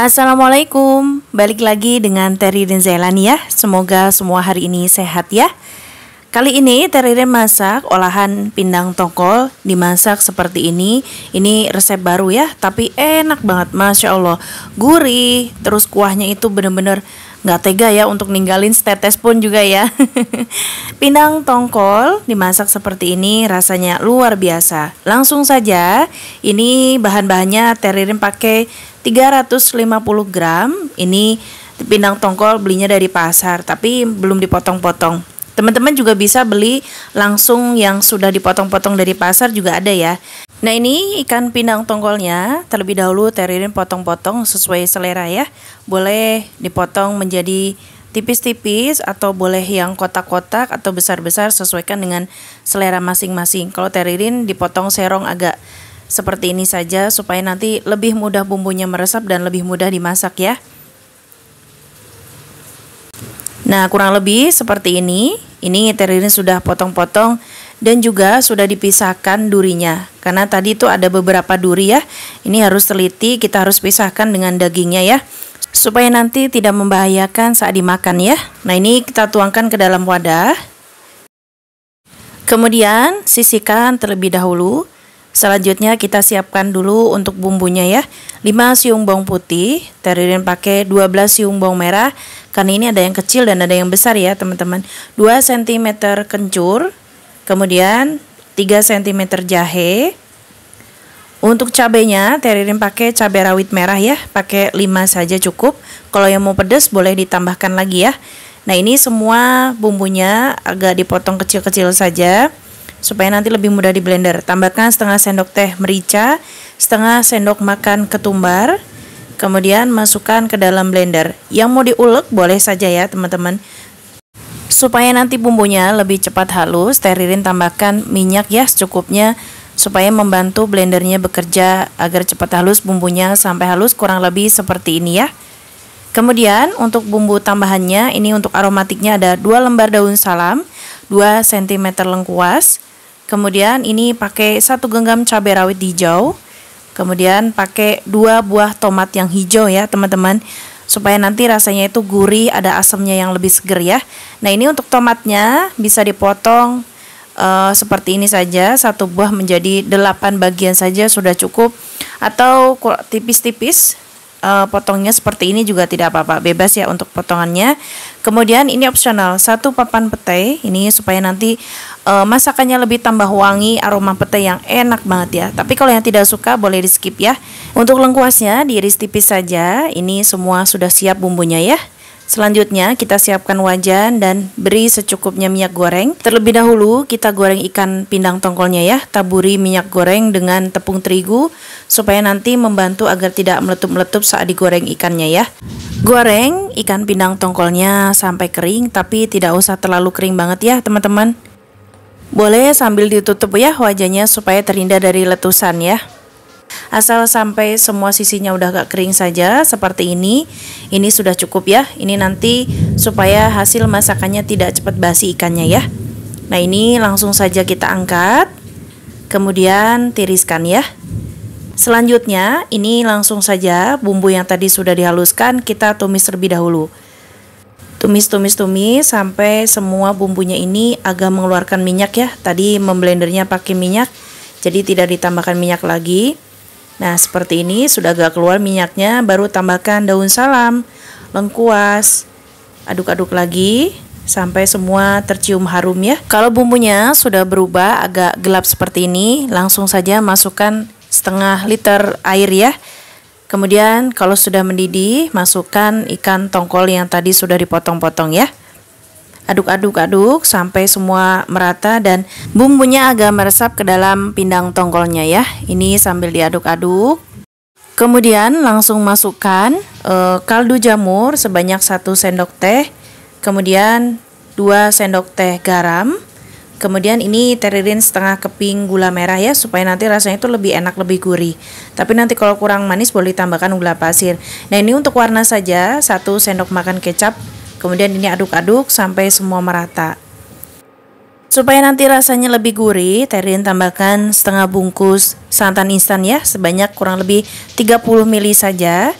Assalamualaikum, balik lagi dengan Terry dan Zailani ya. Semoga semua hari ini sehat ya. Kali ini Teririn masak olahan pindang tongkol dimasak seperti ini. Ini resep baru ya, tapi enak banget, masya Allah. Gurih, terus kuahnya itu bener-bener gak tega ya untuk ninggalin setetes pun juga ya. Pindang tongkol dimasak seperti ini rasanya luar biasa. Langsung saja, ini bahan-bahannya teririm pakai 350 gram ini pindang tongkol belinya dari pasar tapi belum dipotong-potong teman-teman juga bisa beli langsung yang sudah dipotong-potong dari pasar juga ada ya nah ini ikan pindang tongkolnya terlebih dahulu teririn potong-potong sesuai selera ya boleh dipotong menjadi tipis-tipis atau boleh yang kotak-kotak atau besar-besar sesuaikan dengan selera masing-masing. Kalau teririn dipotong serong agak seperti ini saja supaya nanti lebih mudah bumbunya meresap dan lebih mudah dimasak ya. Nah, kurang lebih seperti ini. Ini ini sudah potong-potong dan juga sudah dipisahkan durinya. Karena tadi itu ada beberapa duri ya. Ini harus teliti, kita harus pisahkan dengan dagingnya ya supaya nanti tidak membahayakan saat dimakan ya. Nah, ini kita tuangkan ke dalam wadah. Kemudian sisihkan terlebih dahulu Selanjutnya kita siapkan dulu untuk bumbunya ya 5 siung bawang putih Teririn pakai 12 siung bawang merah Karena ini ada yang kecil dan ada yang besar ya teman-teman 2 cm kencur Kemudian 3 cm jahe Untuk cabenya teririn pakai cabai rawit merah ya Pakai 5 saja cukup Kalau yang mau pedas boleh ditambahkan lagi ya Nah ini semua bumbunya agak dipotong kecil-kecil saja supaya nanti lebih mudah di blender. Tambahkan setengah sendok teh merica, setengah sendok makan ketumbar, kemudian masukkan ke dalam blender. Yang mau diulek boleh saja ya teman-teman. Supaya nanti bumbunya lebih cepat halus, Teh Ririn tambahkan minyak ya secukupnya supaya membantu blendernya bekerja agar cepat halus bumbunya sampai halus kurang lebih seperti ini ya. Kemudian untuk bumbu tambahannya ini untuk aromatiknya ada 2 lembar daun salam, 2 cm lengkuas, Kemudian ini pakai satu genggam cabai rawit hijau. Kemudian pakai dua buah tomat yang hijau ya teman-teman supaya nanti rasanya itu gurih ada asamnya yang lebih seger ya. Nah ini untuk tomatnya bisa dipotong uh, seperti ini saja satu buah menjadi delapan bagian saja sudah cukup atau tipis-tipis uh, potongnya seperti ini juga tidak apa-apa bebas ya untuk potongannya kemudian ini opsional satu papan petai ini supaya nanti uh, masakannya lebih tambah wangi, aroma petai yang enak banget ya. Tapi kalau yang tidak suka boleh di skip ya. Untuk lengkuasnya diiris tipis saja. Ini semua sudah siap bumbunya ya. Selanjutnya kita siapkan wajan dan beri secukupnya minyak goreng. Terlebih dahulu kita goreng ikan pindang tongkolnya ya. Taburi minyak goreng dengan tepung terigu supaya nanti membantu agar tidak meletup-meletup saat digoreng ikannya ya. Goreng ikan pindang tongkolnya sampai kering tapi tidak usah terlalu kering banget ya teman-teman. Boleh sambil ditutup ya wajahnya supaya terhindar dari letusan ya. Asal sampai semua sisinya udah gak kering saja seperti ini. Ini sudah cukup ya. Ini nanti supaya hasil masakannya tidak cepat basi ikannya ya. Nah ini langsung saja kita angkat. Kemudian tiriskan ya. Selanjutnya ini langsung saja bumbu yang tadi sudah dihaluskan kita tumis terlebih dahulu. Tumis-tumis-tumis sampai semua bumbunya ini agak mengeluarkan minyak ya. Tadi memblendernya pakai minyak, jadi tidak ditambahkan minyak lagi. Nah, seperti ini sudah agak keluar minyaknya, baru tambahkan daun salam, lengkuas, aduk-aduk lagi sampai semua tercium harum ya. Kalau bumbunya sudah berubah agak gelap seperti ini, langsung saja masukkan setengah liter air ya. Kemudian kalau sudah mendidih, masukkan ikan tongkol yang tadi sudah dipotong-potong ya. Aduk-aduk-aduk sampai semua merata dan bumbunya agak meresap ke dalam pindang tongkolnya ya. Ini sambil diaduk-aduk. Kemudian langsung masukkan e, kaldu jamur sebanyak 1 sendok teh. Kemudian 2 sendok teh garam Kemudian ini teririn setengah keping gula merah ya supaya nanti rasanya itu lebih enak, lebih gurih. Tapi nanti kalau kurang manis boleh tambahkan gula pasir. Nah, ini untuk warna saja, satu sendok makan kecap. Kemudian ini aduk-aduk sampai semua merata. Supaya nanti rasanya lebih gurih, Terin tambahkan setengah bungkus santan instan ya, sebanyak kurang lebih 30 ml saja.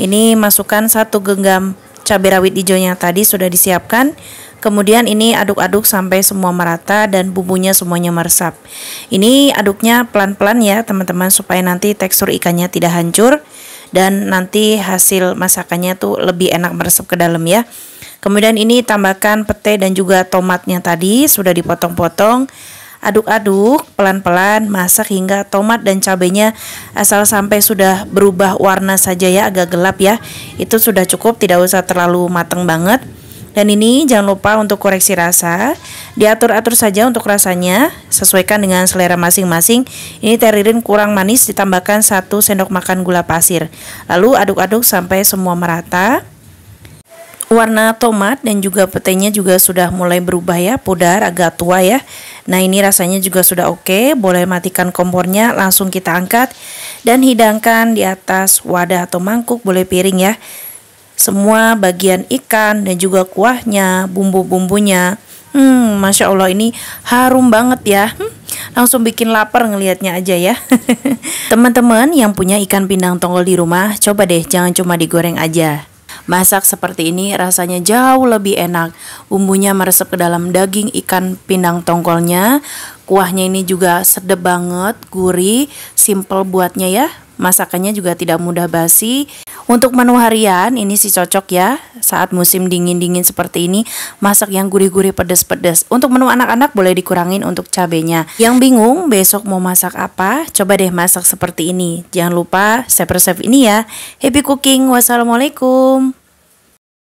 Ini masukkan satu genggam cabai rawit hijaunya tadi sudah disiapkan. Kemudian ini aduk-aduk sampai semua merata dan bumbunya semuanya meresap. Ini aduknya pelan-pelan ya teman-teman supaya nanti tekstur ikannya tidak hancur dan nanti hasil masakannya tuh lebih enak meresap ke dalam ya. Kemudian ini tambahkan pete dan juga tomatnya tadi sudah dipotong-potong. Aduk-aduk pelan-pelan masak hingga tomat dan cabenya asal sampai sudah berubah warna saja ya agak gelap ya. Itu sudah cukup tidak usah terlalu matang banget. Dan ini jangan lupa untuk koreksi rasa. Diatur-atur saja untuk rasanya, sesuaikan dengan selera masing-masing. Ini teririn kurang manis ditambahkan 1 sendok makan gula pasir. Lalu aduk-aduk sampai semua merata. Warna tomat dan juga petainya juga sudah mulai berubah ya, pudar agak tua ya. Nah ini rasanya juga sudah oke, boleh matikan kompornya, langsung kita angkat dan hidangkan di atas wadah atau mangkuk, boleh piring ya. Semua bagian ikan dan juga kuahnya, bumbu-bumbunya. Hmm, Masya Allah ini harum banget ya. Hmm, langsung bikin lapar ngelihatnya aja ya. Teman-teman yang punya ikan pindang tonggol di rumah, coba deh jangan cuma digoreng aja. Masak seperti ini rasanya jauh lebih enak. Bumbunya meresap ke dalam daging ikan pindang tongkolnya. Kuahnya ini juga sedap banget, gurih, simple buatnya ya. Masakannya juga tidak mudah basi. Untuk menu harian ini sih cocok ya. Saat musim dingin-dingin seperti ini, masak yang gurih-gurih pedes-pedes. Untuk menu anak-anak boleh dikurangin untuk cabenya. Yang bingung besok mau masak apa? Coba deh masak seperti ini. Jangan lupa save resep ini ya. Happy cooking. Wassalamualaikum.